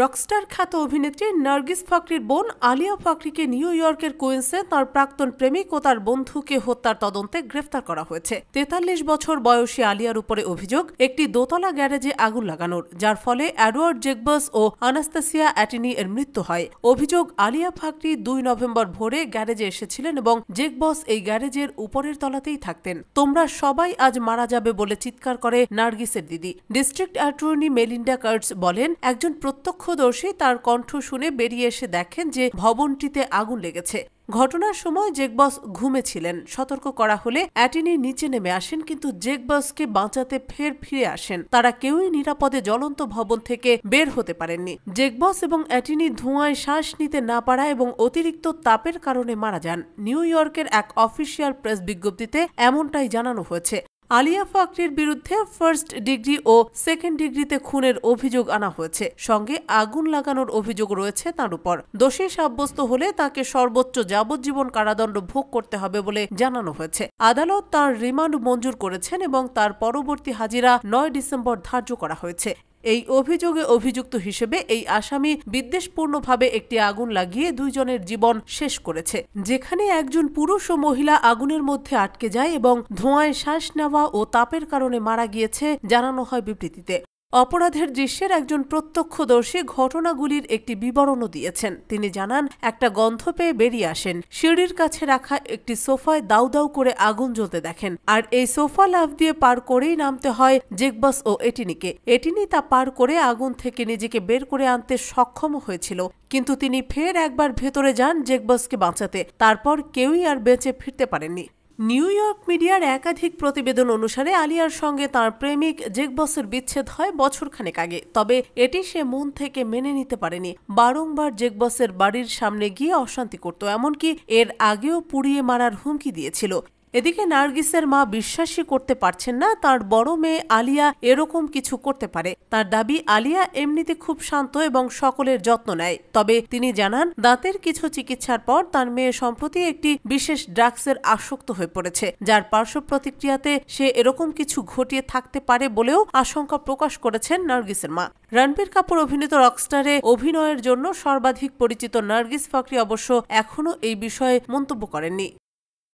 Rockstar খ্যাত অভিনেত্রী নার্গিস ফাকরির বোন আলিয়া ফাকরিকে নিউ ইয়র্কের কুইন্সে তার প্রাক্তন প্রেমিক ও তার বন্ধুকে হত্যার তদন্তে গ্রেফতার করা হয়েছে তেতাল্লিশ বছর বয়সী আলিয়ার উপরে অভিযোগ একটি দোতলা গ্যারেজে আগুন লাগানোর যার ফলে অ্যাডওয়ার্ড জেকবাস ও আনাস্তাসিয়া অ্যাটিনি এর মৃত্যু হয় অভিযোগ আলিয়া ফাকরি দুই নভেম্বর ভোরে গ্যারেজে এসেছিলেন এবং জেকবস এই গ্যারেজের উপরের তলাতেই থাকতেন তোমরা সবাই আজ মারা যাবে বলে চিৎকার করে নার্গিসের দিদি ডিস্ট্রিক্ট অ্যাটর্নি মেলিন্ডা কার্টস বলেন একজন প্রত্যক্ষ প্রত্যক্ষদর্শী তার কণ্ঠ শুনে বেরিয়ে এসে দেখেন যে ভবনটিতে আগুন লেগেছে ঘটনার সময় জেকবস ঘুমেছিলেন সতর্ক করা হলে অ্যাটিনি নিচে নেমে আসেন কিন্তু জেকবসকে বাঁচাতে ফের ফিরে আসেন তারা কেউই নিরাপদে জ্বলন্ত ভবন থেকে বের হতে পারেননি জেকবস এবং অ্যাটিনি ধোঁয়ায় শ্বাস নিতে না পারা এবং অতিরিক্ত তাপের কারণে মারা যান নিউ ইয়র্কের এক অফিসিয়াল প্রেস বিজ্ঞপ্তিতে এমনটাই জানানো হয়েছে আলিয়া ফাকরির বিরুদ্ধে ফার্স্ট ডিগ্রি ও সেকেন্ড ডিগ্রিতে খুনের অভিযোগ আনা হয়েছে সঙ্গে আগুন লাগানোর অভিযোগ রয়েছে তার উপর দোষী সাব্যস্ত হলে তাকে সর্বোচ্চ যাবজ্জীবন কারাদণ্ড ভোগ করতে হবে বলে জানানো হয়েছে আদালত তার রিমান্ড মঞ্জুর করেছেন এবং তার পরবর্তী হাজিরা নয় ডিসেম্বর ধার্য করা হয়েছে এই অভিযোগে অভিযুক্ত হিসেবে এই আসামি বিদ্বেষপূর্ণভাবে একটি আগুন লাগিয়ে দুইজনের জীবন শেষ করেছে যেখানে একজন পুরুষ ও মহিলা আগুনের মধ্যে আটকে যায় এবং ধোঁয়ায় শ্বাস নেওয়া ও তাপের কারণে মারা গিয়েছে জানানো হয় বিবৃতিতে অপরাধের দৃশ্যের একজন প্রত্যক্ষদর্শী ঘটনাগুলির একটি বিবরণও দিয়েছেন তিনি জানান একটা গন্ধ পেয়ে বেরিয়ে আসেন সিঁড়ির কাছে রাখা একটি সোফায় দাউ দাউ করে আগুন জ্বলতে দেখেন আর এই সোফা লাভ দিয়ে পার করেই নামতে হয় জেকবাস ও এটিনিকে এটিনি তা পার করে আগুন থেকে নিজেকে বের করে আনতে সক্ষম হয়েছিল কিন্তু তিনি ফের একবার ভেতরে যান জেকবাসকে বাঁচাতে তারপর কেউই আর বেঁচে ফিরতে পারেননি নিউ ইয়র্ক মিডিয়ার একাধিক প্রতিবেদন অনুসারে আলিয়ার সঙ্গে তার প্রেমিক জেকবসের বিচ্ছেদ হয় বছরখানেক আগে তবে এটি সে মন থেকে মেনে নিতে পারেনি বারংবার জেকবসের বাড়ির সামনে গিয়ে অশান্তি করত এমনকি এর আগেও পুড়িয়ে মারার হুমকি দিয়েছিল এদিকে নার্গিসের মা বিশ্বাসই করতে পারছেন না তার বড় মেয়ে আলিয়া এরকম কিছু করতে পারে তার দাবি আলিয়া এমনিতে খুব শান্ত এবং সকলের যত্ন নেয় তবে তিনি জানান দাঁতের কিছু চিকিৎসার পর তার মেয়ে সম্প্রতি একটি বিশেষ ড্রাগসের আসক্ত হয়ে পড়েছে যার পার্শ্ব প্রতিক্রিয়াতে সে এরকম কিছু ঘটিয়ে থাকতে পারে বলেও আশঙ্কা প্রকাশ করেছেন নার্গিসের মা রণবীর কাপুর অভিনীত রকস্টারে অভিনয়ের জন্য সর্বাধিক পরিচিত নার্গিস ফাকরি অবশ্য এখনও এই বিষয়ে মন্তব্য করেননি